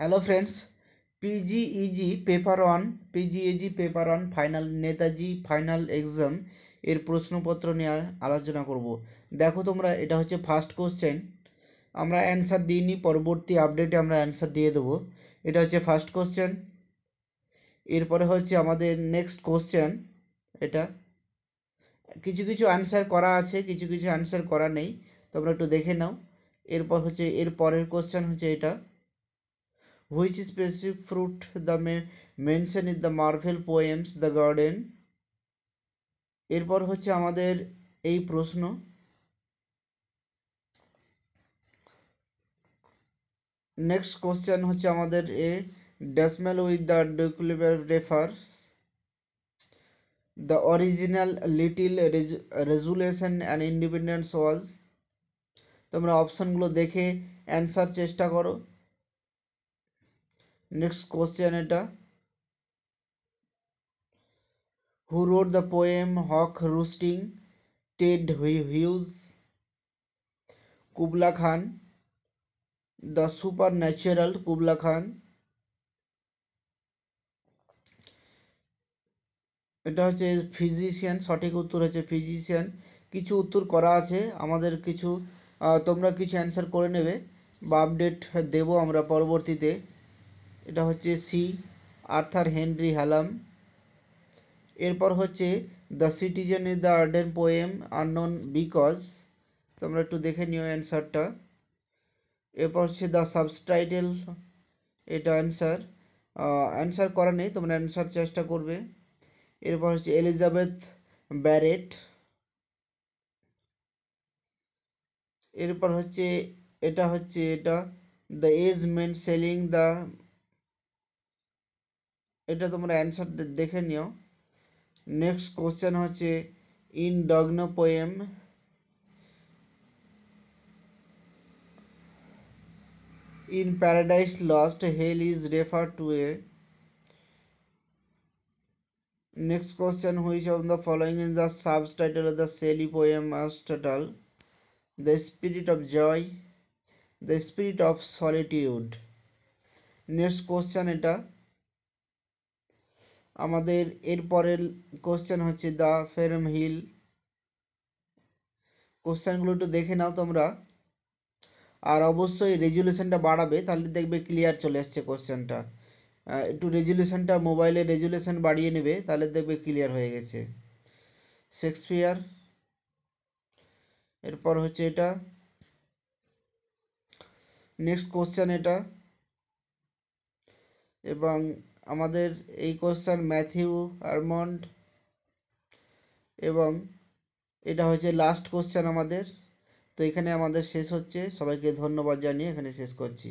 Hello friends PGEG paper one PGEG paper one final Netaji final exam এর প্রশ্নপত্র নিয়ে আলোচনা করব দেখো তোমরা এটা হচ্ছে ফার্স্ট কোশ্চেন আমরা অ্যান্সার দিইনি পরবর্তী আপডেটে আমরা অ্যান্সার দিয়ে দেবো এটা হচ্ছে ফার্স্ট কোশ্চেন এরপরে হচ্ছে আমাদের নেক্সট কোশ্চেন এটা কিছু কিছু অ্যান্সার করা আছে কিছু কিছু অ্যান্সার করা নেই তোমরা একটু দেখে নাও এরপর হচ্ছে এর পরের কোশ্চেন হচ্ছে এটা which specific fruit the mention in the marvel poems the garden এরপর হচ্ছে আমাদের এই প্রশ্ন নেক্সট কোশ্চেন হচ্ছে আমাদের এ ডেসমেল উইথ দ্য ডকুলেবল refers the original little resolution and independence was তোমরা অপশনগুলো দেখে অ্যান্সার চেষ্টা করো নেক্সট কোশ্চেন এটা who wrote the poem Haque রুস্টিং Ted huge Kubla Khan the super natural Kubla খান এটা হচ্ছে ফিজিশিয়ান সঠিক উত্তর হচ্ছে ফিজিশিয়ান কিছু উত্তর করা আছে আমাদের কিছু তোমরা কিছু অ্যান্সার করে নেবে বা আপডেট দেবো আমরা পরবর্তীতে এটা হচ্ছে সি আর্থার হেনরি হ্যালাম এরপর হচ্ছে the citizen is the Auden poem unknown because তোমরা একটু দেখে নিও অ্যান্সারটা এরপর হচ্ছে দ্য সাবস্টাইটেল এটা অ্যান্সার অ্যান্সার করা নেই তোমরা অ্যান্সার চেষ্টা করবে এরপর হচ্ছে এলিজাবেথ ব্যারেট এরপর হচ্ছে এটা হচ্ছে এটা the age men sailing the এটা তোমরা অ্যান্সার দেখে নিও নেক্সট কোশ্চেন হচ্ছে ইন ডগ্ন poem in paradise lost hell is refer to a Next question which of the following is the subtitle of the Shelley poem Aristotle? The spirit of joy, the spirit of solitude. Next question এটা আমাদের এরপরের question হচ্ছে the ফেরম hill কোশ্চেনগুলো একটু দেখে নাও তোমরা আর অবশ্যই রেজুলেশনটা বাড়াবে তাহলে দেখবে ক্লিয়ার চলে আসছে কোশ্চেনটা একটু রেজুলেশনটা মোবাইলে রেজুলেশন বাড়িয়ে নেবে তাহলে দেখবে ক্লিয়ার হয়ে গেছে শেক্সপিয়ার এরপর হচ্ছে এটা নেক্সট কোশ্চেন এটা এবং আমাদের এই কোশ্চেন ম্যাথিউ আরমন্ড এবং এটা হচ্ছে লাস্ট কোশ্চেন আমাদের তো এখানে আমাদের শেষ হচ্ছে সবাইকে ধন্যবাদ জানিয়ে এখানে শেষ করছি